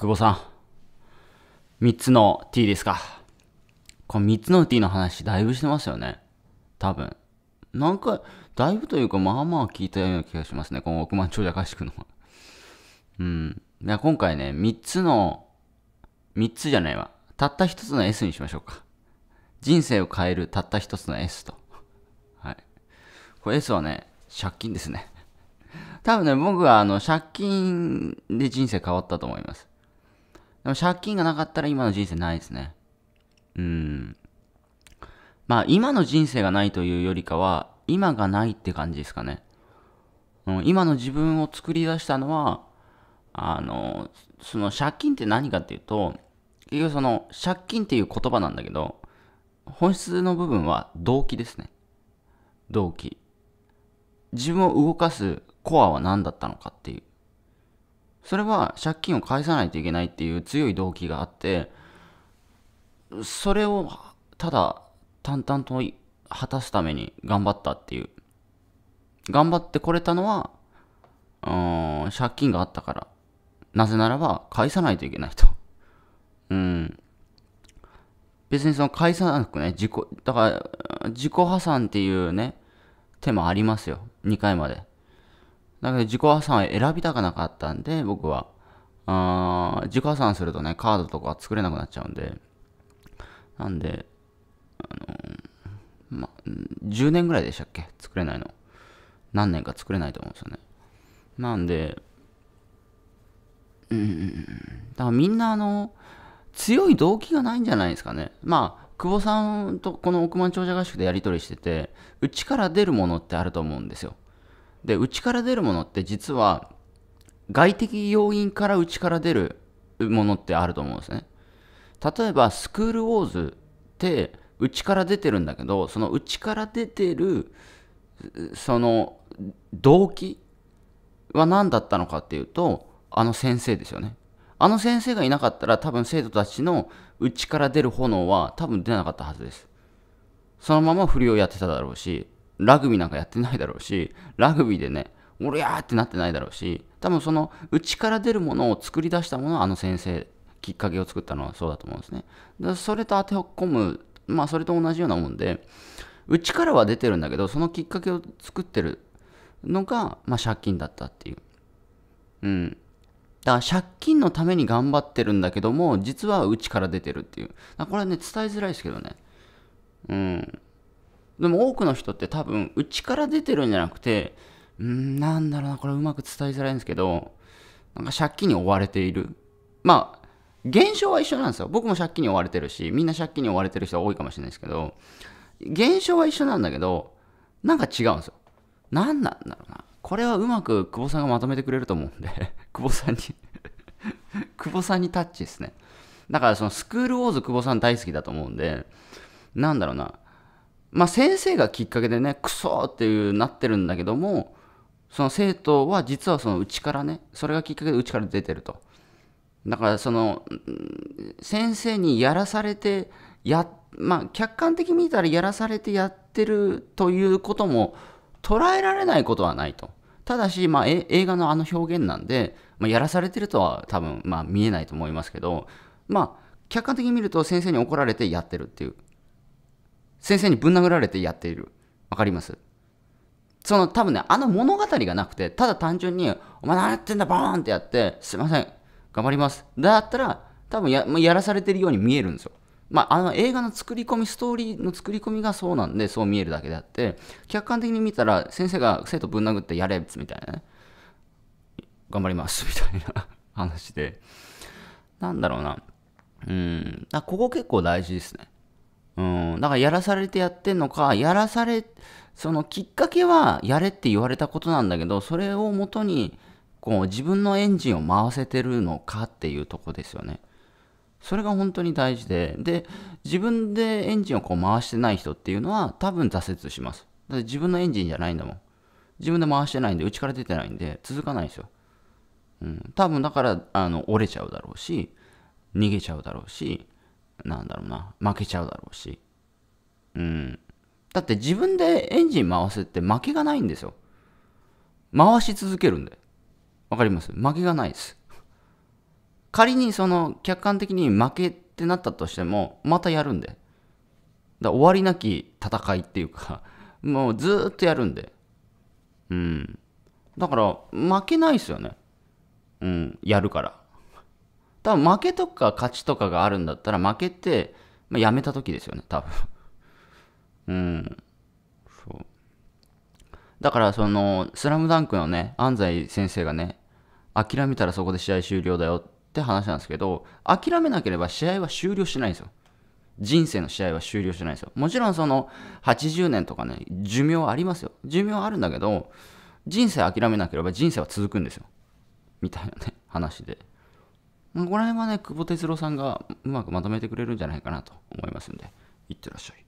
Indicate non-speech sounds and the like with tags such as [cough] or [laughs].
久保さん。3つの T ですか。この3つの T の話、だいぶしてますよね。多分。なんか、だいぶというか、まあまあ聞いたような気がしますね。この億万長者合宿の。うん。じゃ今回ね、3つの、3つじゃないわ。たった1つの S にしましょうか。人生を変えるたった1つの S と。はい。これ S はね、借金ですね。多分ね、僕はあの、借金で人生変わったと思います。でも借金がなかったら今の人生ないですね。うん。まあ今の人生がないというよりかは、今がないって感じですかね。うん、今の自分を作り出したのは、あの、その借金って何かっていうと、結局その借金っていう言葉なんだけど、本質の部分は動機ですね。動機。自分を動かすコアは何だったのかっていう。それは借金を返さないといけないっていう強い動機があってそれをただ淡々と果たすために頑張ったっていう頑張ってこれたのはうん借金があったからなぜならば返さないといけないとうん別にその返さなくね自己だから自己破産っていうね手もありますよ2回までだけど自己破産を選びたくなかったんで、僕は。あ自己破産するとね、カードとか作れなくなっちゃうんで。なんで、あのー、ま、10年ぐらいでしたっけ作れないの。何年か作れないと思うんですよね。なんで、うん、だからみんなあの、強い動機がないんじゃないですかね。まあ、久保さんとこの億万長者合宿でやり取りしてて、うちから出るものってあると思うんですよ。で、内から出るものって実は、外的要因から内から出るものってあると思うんですね。例えば、スクールウォーズって、内から出てるんだけど、その内から出てる、その、動機は何だったのかっていうと、あの先生ですよね。あの先生がいなかったら多分生徒たちの内から出る炎は多分出なかったはずです。そのまま振りをやってただろうし、ラグビーなんかやってないだろうし、ラグビーでね、俺やーってなってないだろうし、多分その内から出るものを作り出したものはあの先生、きっかけを作ったのはそうだと思うんですね。だそれと当て込む、まあそれと同じようなもんで、内からは出てるんだけど、そのきっかけを作ってるのが、まあ借金だったっていう。うん。だから借金のために頑張ってるんだけども、実は内から出てるっていう。これはね、伝えづらいですけどね。うん。でも多くの人って多分、内から出てるんじゃなくて、うん、なんだろうな、これうまく伝えづらいんですけど、なんか借金に追われている。まあ、現象は一緒なんですよ。僕も借金に追われてるし、みんな借金に追われてる人多いかもしれないですけど、現象は一緒なんだけど、なんか違うんですよ。何なんだろうな。これはうまく久保さんがまとめてくれると思うんで [laughs] 久保さんに [laughs] 久保さんにタッチですね。だからそのスクールウォーズ久保さん大好きだと思うんで、なんだろうな。まあ、先生がきっかけでねクソっていうなってるんだけどもその生徒は実はその内からねそれがきっかけで内から出てるとだからその先生にやらされてやまあ客観的に見たらやらされてやってるということも捉えられないことはないとただし、まあ、映画のあの表現なんで、まあ、やらされてるとは多分、まあ、見えないと思いますけどまあ客観的に見ると先生に怒られてやってるっていう先生にぶん殴られてやっている。わかりますその多分ね、あの物語がなくて、ただ単純に、お前何やってんだ、ボーンってやって、すいません、頑張ります。だったら、多分ややらされてるように見えるんですよ。まあ、あの映画の作り込み、ストーリーの作り込みがそうなんで、そう見えるだけであって、客観的に見たら、先生が生徒ぶん殴ってやれ、みたいなね。頑張ります、みたいな [laughs] 話で。なんだろうな。うん。ここ結構大事ですね。うん、だからやらされてやってんのか、やらされ、そのきっかけはやれって言われたことなんだけど、それをもとに、こう自分のエンジンを回せてるのかっていうとこですよね。それが本当に大事で、で、自分でエンジンをこう回してない人っていうのは多分挫折します。だって自分のエンジンじゃないんだもん。自分で回してないんで、うちから出てないんで、続かないですよ。うん、多分だから、あの、折れちゃうだろうし、逃げちゃうだろうし、なんだろうな、負けちゃうだろうし。うん。だって自分でエンジン回せって負けがないんですよ。回し続けるんで。わかります負けがないです。仮にその客観的に負けってなったとしても、またやるんで。だ終わりなき戦いっていうか、[laughs] もうずっとやるんで。うん。だから、負けないですよね。うん、やるから。多分負けとか勝ちとかがあるんだったら、負けて、まあ、やめた時ですよね、多分。[laughs] うん。そう。だから、その、スラムダンクのね、安西先生がね、諦めたらそこで試合終了だよって話なんですけど、諦めなければ試合は終了しないんですよ。人生の試合は終了しないんですよ。もちろんその80年とかね、寿命ありますよ。寿命あるんだけど、人生諦めなければ人生は続くんですよ。みたいなね、話で。この辺はね、久保哲郎さんがうまくまとめてくれるんじゃないかなと思いますんで、いってらっしゃい。